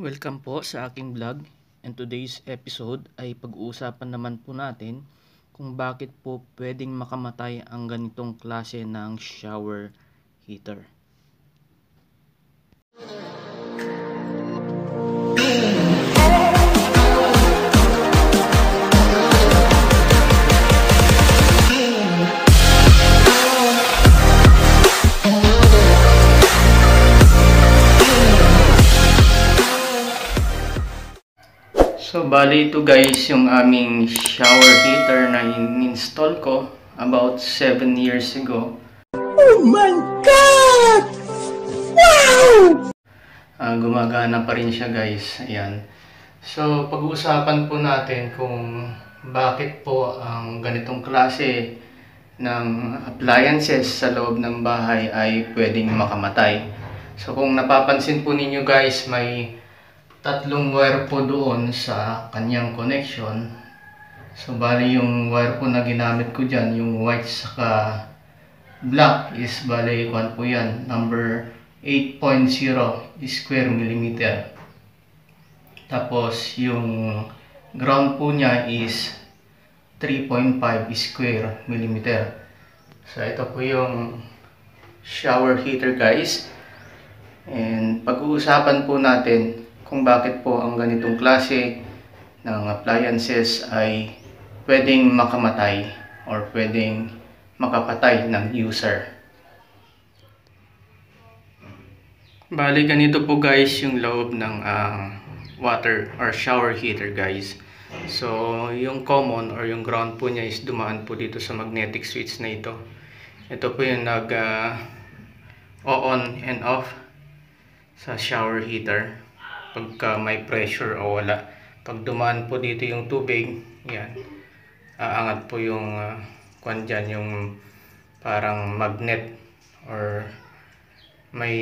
Welcome po sa aking vlog and today's episode ay pag-uusapan naman po natin kung bakit po pwedeng makamatay ang ganitong klase ng shower heater. bali ito guys yung aming shower heater na in-install ko about 7 years ago. Oh my God! Wow! Uh, gumagana pa rin siya guys. Ayan. So, pag-uusapan po natin kung bakit po ang ganitong klase ng appliances sa loob ng bahay ay pwedeng makamatay. So, kung napapansin po ninyo guys, may tatlong wire po doon sa kanyang connection so bali yung wire po na ginamit ko dyan yung white saka black is bali kwan po yan number 8.0 square millimeter tapos yung ground po niya is 3.5 square millimeter so ito po yung shower heater guys and pag-uusapan po natin kung bakit po ang ganitong klase ng appliances ay pwedeng makamatay or pwedeng makapatay ng user. Bali, ganito po guys yung loob ng uh, water or shower heater guys. So, yung common or yung ground po niya is dumaan po dito sa magnetic switch na ito. Ito po yung nag uh, ah, on and off sa shower heater pagka may pressure o wala. Pag dumaan po dito yung tubig, yan, aangat po yung uh, kwan dyan, yung parang magnet or may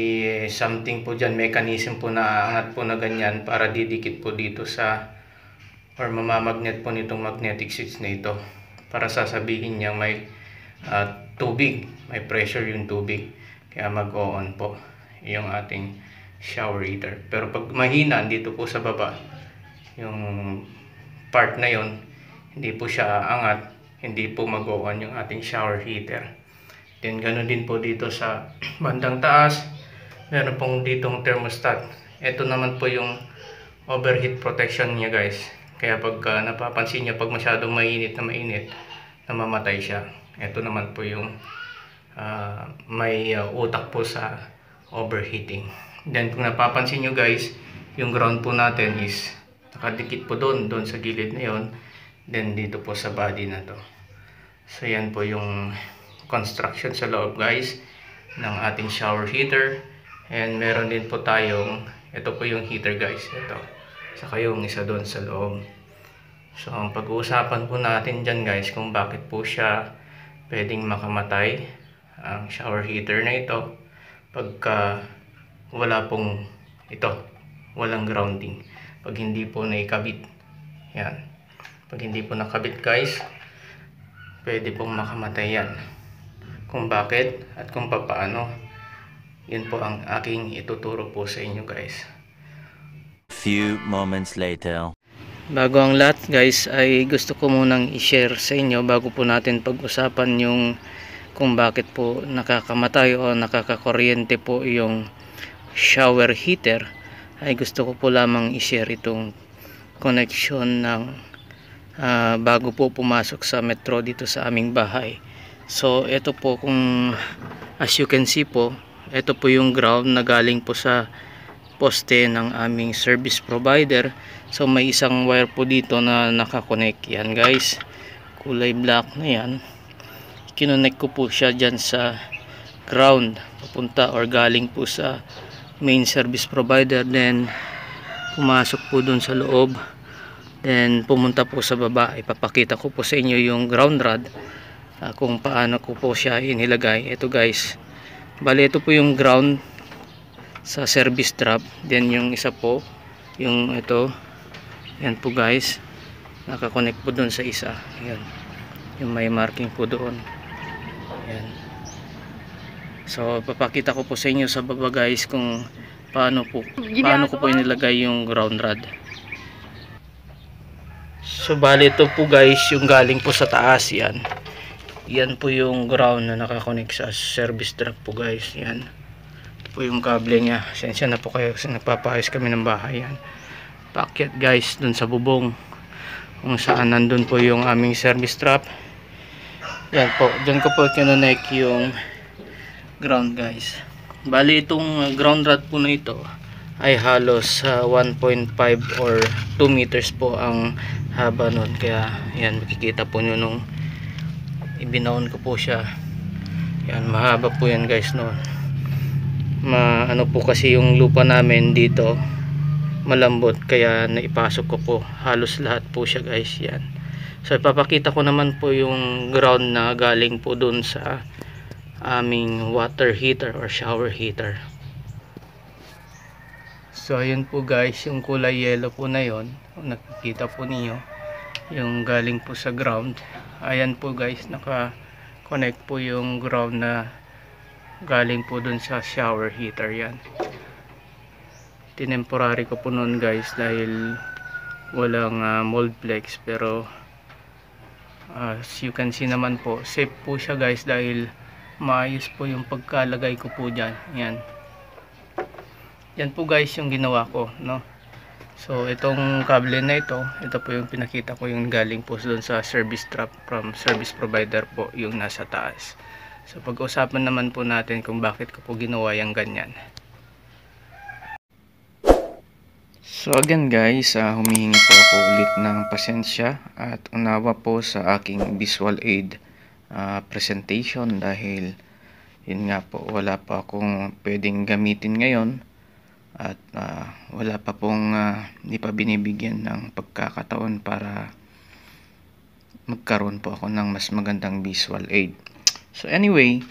something po dyan, mechanism po na aangat po na ganyan para didikit po dito sa or mamamagnet po nitong magnetic switch na ito para sasabihin niya may uh, tubig, may pressure yung tubig kaya mag-on po yung ating shower heater. Pero pag mahina, dito po sa baba, yung part na yon hindi po siya angat, hindi po mag-on yung ating shower heater. Then, ganun din po dito sa bandang taas, meron pong ditong thermostat. Ito naman po yung overheat protection niya guys. Kaya pag uh, napapansin niya pag masyadong mainit na mainit, namamatay siya. Ito naman po yung uh, may uh, utak po sa overheating. Then kung napapansin nyo guys, yung ground po natin is nakadikit po doon, doon sa gilid na yon. Then dito po sa body na to. So yan po yung construction sa loob guys ng ating shower heater. And meron din po tayong, ito po yung heater guys, ito. Saka yung isa doon sa loob. So ang pag-uusapan po natin dyan guys kung bakit po siya pwedeng makamatay ang shower heater na ito pagka wala pong ito walang grounding pag hindi po naikabit yan pag hindi po nakabit guys pwede pong makamatay yan kung bakit at kung paano yun po ang aking ituturo po sa inyo guys few moments later bago ang lahat guys ay gusto ko munang i-share sa inyo bago po natin pag-usapan yung kung bakit po nakakamatay o nakakakuryente po yung shower heater ay gusto ko po lamang i-share itong connection ng uh, bago po pumasok sa metro dito sa aming bahay so ito po kung as you can see po ito po yung ground na galing po sa poste ng aming service provider so may isang wire po dito na nakakonek yan guys kulay black na yan kinonek ko po siya dyan sa ground papunta or galing po sa main service provider then pumasok po dun sa loob then pumunta po sa baba ipapakita ko po sa inyo yung ground rod uh, kung paano ko po siya inilagay ito guys bali ito po yung ground sa service trap then yung isa po yung ito yan po guys nakakonect po dun sa isa yan yung may marking po doon yan So papakita ko po sa inyo sa baba guys kung paano po paano ko po inilagay yung ground rod. So bali ito po guys yung galing po sa taas yan. Yan po yung ground na nakakonek sa service truck po guys. Yan. Ito po yung kable niya. Sensya na po kayo kasi nagpapahayos kami ng bahay yan. Pakyat guys dun sa bubong kung saan nandun po yung aming service trap yan po, dyan ko po kinonect yung ground guys bali itong uh, ground rod po na ito ay halos uh, 1.5 or 2 meters po ang haba nun kaya yan makikita po nyo nung ibinaon ko po siya yan mahaba po yan guys noon ma ano po kasi yung lupa namin dito malambot kaya naipasok ko po halos lahat po siya guys yan so ipapakita ko naman po yung ground na galing po dun sa aming water heater or shower heater so ayun po guys yung kulay yellow po na yon nakikita po niyo yung galing po sa ground ayan po guys naka connect po yung ground na galing po dun sa shower heater yan tinemporary ko po noon guys dahil walang uh, ah, moldplex pero as you can see naman po safe po siya guys dahil maayos po yung pagkalagay ko po dyan yan yan po guys yung ginawa ko no so itong kable na ito ito po yung pinakita ko yung galing po doon sa service trap from service provider po yung nasa taas so pag-usapan naman po natin kung bakit ko po ginawa yung ganyan So again guys, uh, humihingi po ako ulit ng pasensya at unawa po sa aking visual aid uh, presentation dahil yun nga po wala pa akong pwedeng gamitin ngayon at uh, wala pa pong uh, hindi pa binibigyan ng pagkakataon para magkaroon po ako ng mas magandang visual aid. So anyway,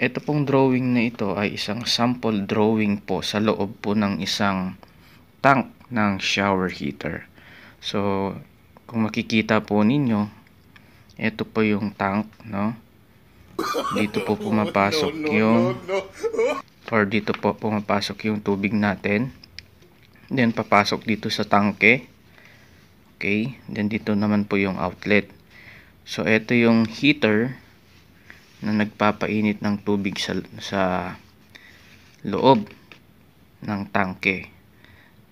ito pong drawing na ito ay isang sample drawing po sa loob po ng isang tank ng shower heater. So kung makikita po ninyo, ito po yung tank, no? Dito po pumapasok no, no, yung no, no. or dito po pumapasok yung tubig natin. Then papasok dito sa tangke. Okay? Then dito naman po yung outlet. So ito yung heater na nagpapainit ng tubig sa sa loob ng tangke.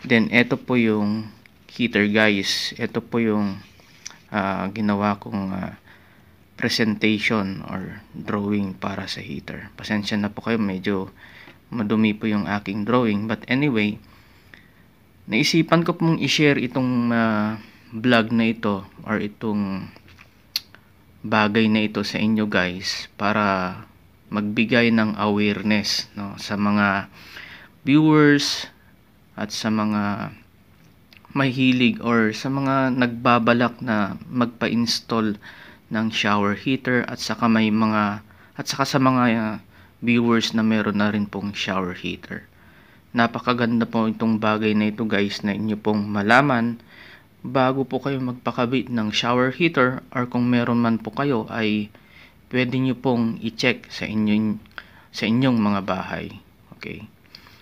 Then ito po yung heater guys. Ito po yung uh, ginawa kong uh, presentation or drawing para sa heater. Pasensya na po kayo, medyo madumi po yung aking drawing. But anyway, naisipan ko pong i-share itong uh, vlog na ito or itong bagay na ito sa inyo guys para magbigay ng awareness no, sa mga viewers at sa mga mahilig or sa mga nagbabalak na magpa-install ng shower heater at saka may mga at saka sa mga uh, viewers na meron na rin pong shower heater. Napakaganda po itong bagay na ito guys na inyo pong malaman bago po kayo magpakabit ng shower heater or kung meron man po kayo ay pwede nyo pong i-check sa inyong sa inyong mga bahay. Okay.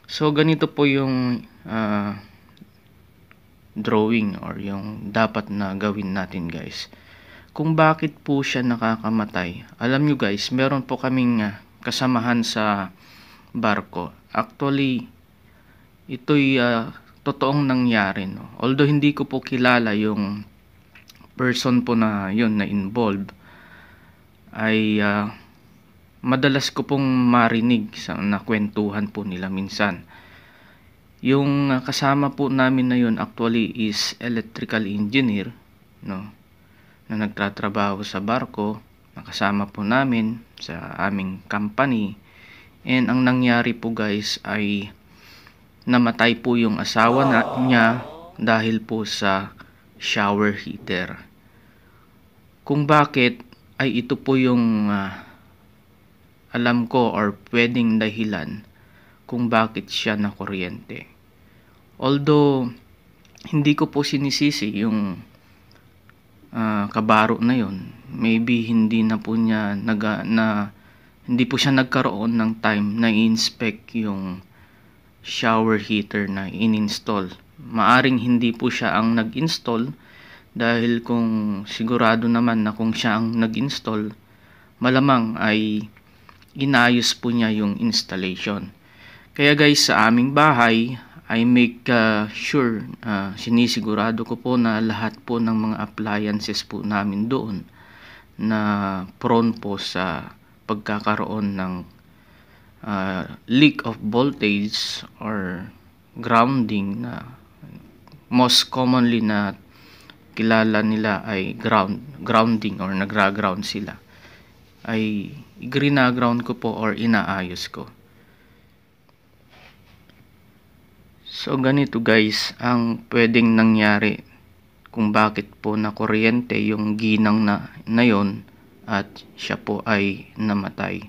So ganito po yung uh, drawing or yung dapat na gawin natin guys. Kung bakit po siya nakakamatay, alam nyo guys, meron po kaming ah, kasamahan sa barko. Actually, ito'y uh, totoong nangyari. No? Although hindi ko po kilala yung person po na yun na involved, ay uh, madalas ko pong marinig sa nakwentuhan po nila minsan. Yung ah, kasama po namin na yun actually is electrical engineer, no? Na nagtatrabaho sa barko, nakasama po namin sa aming company. And ang nangyari po guys ay namatay po yung asawa na, niya dahil po sa shower heater. Kung bakit ay ito po yung uh, alam ko or pwedeng dahilan kung bakit siya na kuryente. Although, hindi ko po sinisisi yung uh, kabaro na yon. Maybe hindi na po niya naga, na hindi po siya nagkaroon ng time na i-inspect yung shower heater na ininstall. Maaring hindi po siya ang nag-install dahil kung sigurado naman na kung siya ang nag-install, malamang ay inayos po niya yung installation. Kaya guys, sa aming bahay, I make uh, sure, uh, sinisigurado ko po na lahat po ng mga appliances po namin doon na prone po sa pagkakaroon ng uh, leak of voltage or grounding na most commonly na kilala nila ay ground grounding or nagra-ground sila ay grina-ground ko po or inaayos ko. So ganito guys ang pwedeng nangyari kung bakit po na kuryente yung ginang na, na yon at siya po ay namatay.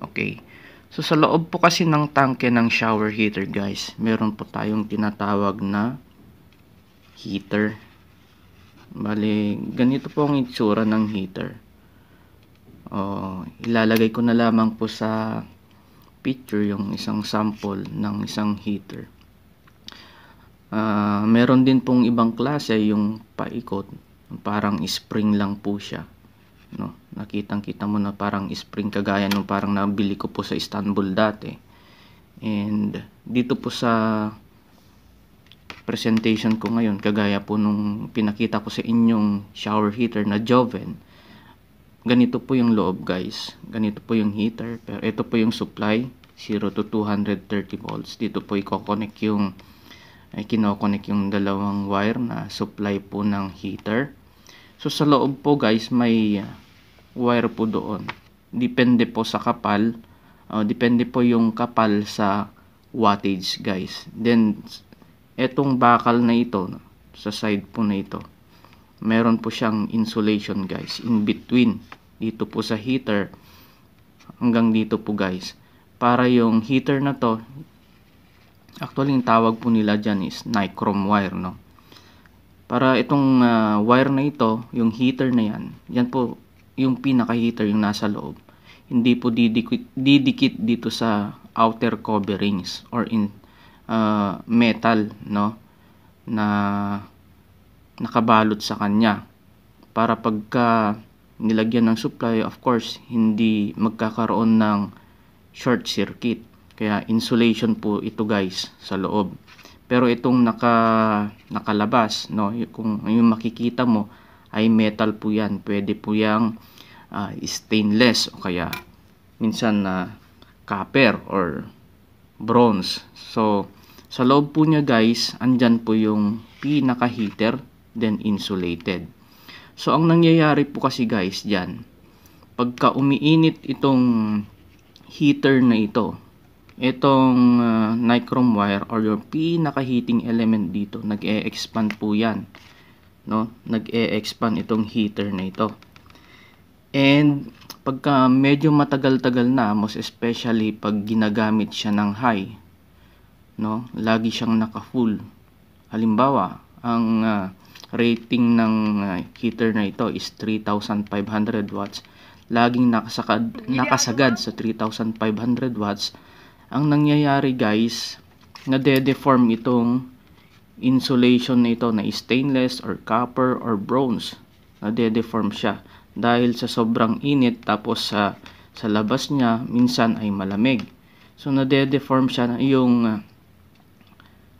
Okay. So sa loob po kasi ng tangke ng shower heater guys, meron po tayong tinatawag na heater. Bali, ganito po ang itsura ng heater. O, ilalagay ko na lamang po sa picture yung isang sample ng isang heater. Uh, meron din pong ibang klase yung paikot. Parang spring lang po siya. No, nakitang kita mo na parang spring kagaya nung parang nabili ko po sa Istanbul dati. And dito po sa presentation ko ngayon, kagaya po nung pinakita ko sa inyong shower heater na Joven, ganito po yung loob guys. Ganito po yung heater. Pero ito po yung supply, 0 to 230 volts. Dito po i-coconnect yung ay kinokonek yung dalawang wire na supply po ng heater. So sa loob po guys may uh, wire po doon. Depende po sa kapal. Uh, depende po yung kapal sa wattage guys. Then etong bakal na ito sa side po na ito. Meron po siyang insulation guys in between dito po sa heater hanggang dito po guys. Para yung heater na to Actually, yung tawag po nila dyan is nichrome wire, no? Para itong uh, wire na ito, yung heater na yan, yan po yung pinaka-heater yung nasa loob. Hindi po didikit, didikit dito sa outer coverings or in uh, metal, no? Na nakabalot sa kanya. Para pagka nilagyan ng supply, of course, hindi magkakaroon ng short circuit. Kaya insulation po ito guys sa loob. Pero itong naka, nakalabas, no, kung yung makikita mo ay metal po yan. Pwede po yung uh, ah, stainless o kaya minsan na uh, copper or bronze. So, sa loob po niya guys, andyan po yung pinaka heater then insulated. So, ang nangyayari po kasi guys dyan, pagka umiinit itong heater na ito, itong uh, nichrome wire or yung pinaka-heating element dito, nag-e-expand po yan. No? Nag-e-expand itong heater na ito. And pagka medyo matagal-tagal na, most especially pag ginagamit siya ng high, no? Lagi siyang naka-full. Halimbawa, ang uh, rating ng uh, heater na ito is 3,500 watts. Laging nakasakad, nakasagad sa 3,500 watts ang nangyayari guys, nade-deform itong insulation nito na stainless or copper or bronze. Nade-deform siya dahil sa sobrang init tapos sa sa labas niya minsan ay malamig. So nade-deform siya na yung ah,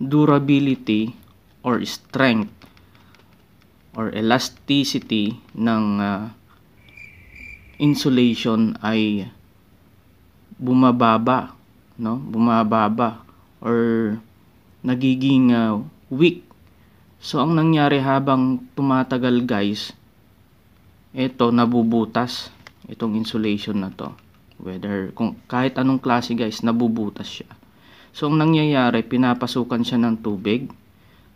durability or strength or elasticity ng uh, insulation ay bumababa no? Bumababa or nagiging uh, weak. So ang nangyari habang tumatagal, guys, ito nabubutas itong insulation na to. Whether kung kahit anong klase, guys, nabubutas siya. So ang nangyayari, pinapasukan siya ng tubig.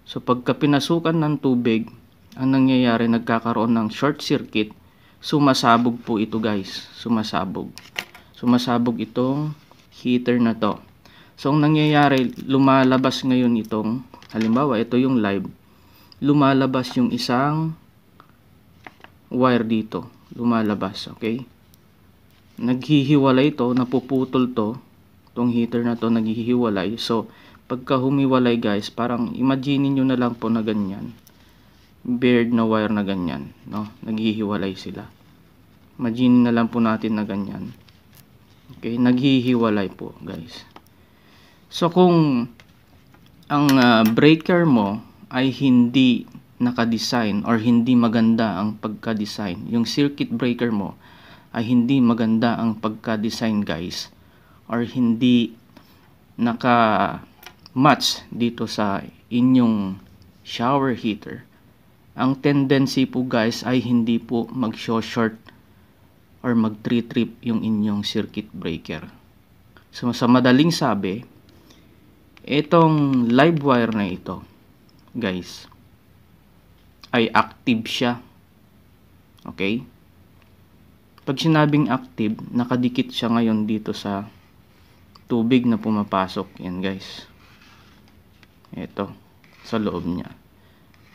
So pagka pinasukan ng tubig, ang nangyayari nagkakaroon ng short circuit sumasabog po ito guys sumasabog sumasabog itong heater na to. So, ang nangyayari, lumalabas ngayon itong, halimbawa, ito yung live. Lumalabas yung isang wire dito. Lumalabas, okay? Naghihiwalay to, napuputol to. Itong heater na to, naghihiwalay. So, pagka humiwalay guys, parang imagine niyo na lang po na ganyan. Bared na wire na ganyan, no? Naghihiwalay sila. Imagine na lang po natin na ganyan Okay, naghihiwalay po, guys. So kung ang uh, breaker mo ay hindi naka-design or hindi maganda ang pagka-design, yung circuit breaker mo ay hindi maganda ang pagka-design, guys, or hindi naka-match dito sa inyong shower heater, ang tendency po guys ay hindi po mag-short or mag-trip yung inyong circuit breaker. So, sa madaling sabi, itong live wire na ito, guys, ay active siya. Okay? Pag sinabing active, nakadikit siya ngayon dito sa tubig na pumapasok. Yan, guys. Ito, sa loob niya.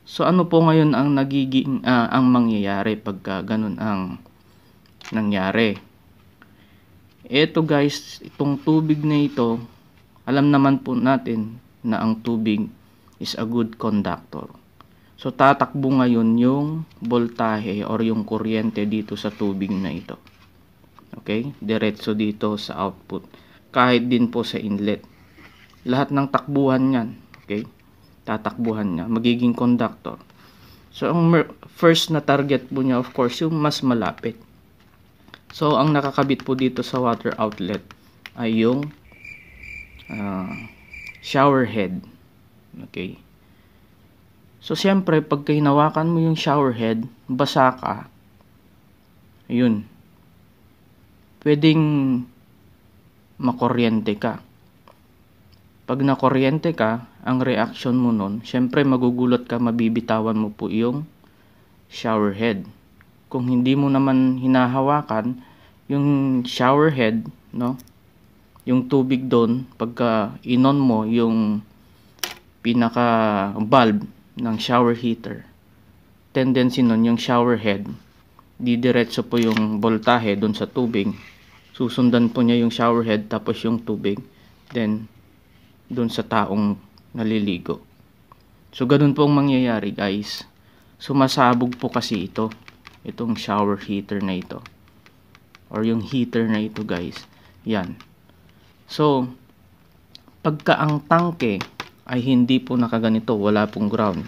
So ano po ngayon ang nagiging uh, ang mangyayari pagka ganun ang nangyari. Ito guys, itong tubig na ito, alam naman po natin na ang tubig is a good conductor. So tatakbo ngayon yung voltahe or yung kuryente dito sa tubig na ito. Okay? Diretso dito sa output. Kahit din po sa inlet. Lahat ng takbuhan yan. Okay? Tatakbuhan niya. Magiging conductor. So ang first na target po niya of course yung mas malapit. So, ang nakakabit po dito sa water outlet ay yung uh, shower head. Okay. So, siyempre, pag kinawakan mo yung shower head, basa ka. Yun. Pwedeng makuryente ka. Pag nakuryente ka, ang reaction mo nun, siyempre magugulat ka, mabibitawan mo po yung shower head. Kung hindi mo naman hinahawakan, yung shower head, no? Yung tubig doon, pagka inon mo yung pinaka bulb ng shower heater. Tendency nun yung shower head, didiretso po yung voltahe doon sa tubig. Susundan po niya yung shower head tapos yung tubig. Then doon sa taong naliligo. So ganun po ang mangyayari, guys. Sumasabog po kasi ito, itong shower heater na ito or yung heater na ito guys yan so pagka ang tangke ay hindi po nakaganito wala pong ground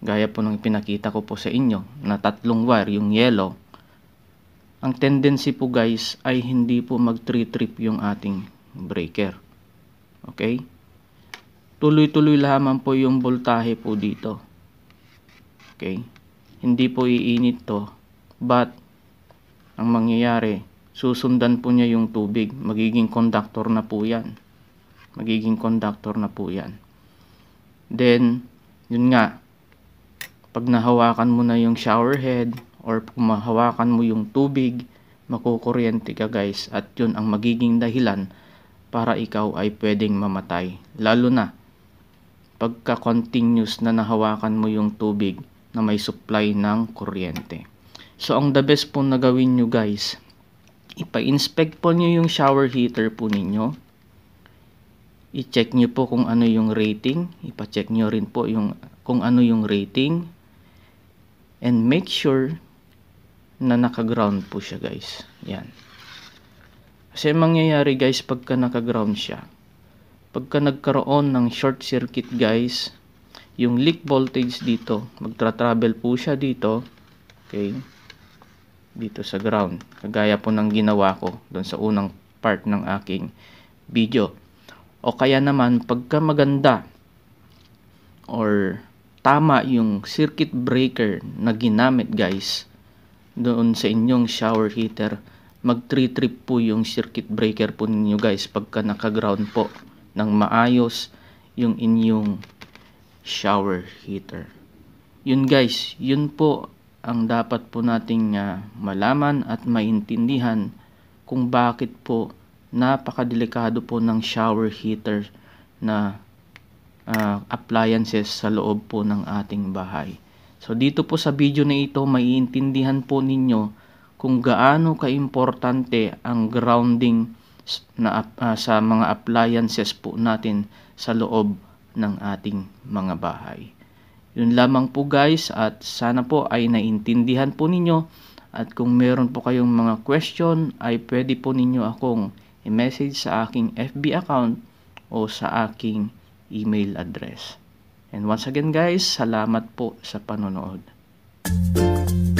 gaya po ng pinakita ko po sa inyo na tatlong wire yung yellow ang tendency po guys ay hindi po mag trip yung ating breaker okay tuloy-tuloy lamang po yung voltahe po dito okay hindi po iinit to but ang mangyayari, susundan po niya yung tubig. Magiging conductor na po yan. Magiging conductor na po yan. Then, yun nga, pag nahawakan mo na yung shower head or pag mahawakan mo yung tubig, makukuryente ka guys at yun ang magiging dahilan para ikaw ay pwedeng mamatay. Lalo na pagka continuous na nahawakan mo yung tubig na may supply ng kuryente. So, ang the best po na gawin nyo guys, ipa-inspect po nyo yung shower heater po ninyo. I-check nyo po kung ano yung rating. Ipa-check nyo rin po yung, kung ano yung rating. And make sure na naka-ground po siya guys. Yan. Kasi mangyayari guys pagka naka-ground siya. Pagka nagkaroon ng short circuit guys, yung leak voltage dito, magtra-travel po siya dito. Okay dito sa ground kagaya po ng ginawa ko doon sa unang part ng aking video o kaya naman pagka maganda or tama yung circuit breaker na ginamit guys doon sa inyong shower heater mag -tri trip po yung circuit breaker po ninyo guys pagka naka ground po ng maayos yung inyong shower heater yun guys yun po ang dapat po nating uh, malaman at maintindihan kung bakit po napakadelikado po ng shower heater na uh, appliances sa loob po ng ating bahay. So dito po sa video na ito, maiintindihan po ninyo kung gaano kaimportante ang grounding na, uh, sa mga appliances po natin sa loob ng ating mga bahay. Yun lamang po guys at sana po ay naintindihan po ninyo at kung meron po kayong mga question ay pwede po ninyo akong i-message sa aking FB account o sa aking email address. And once again guys, salamat po sa panonood. Music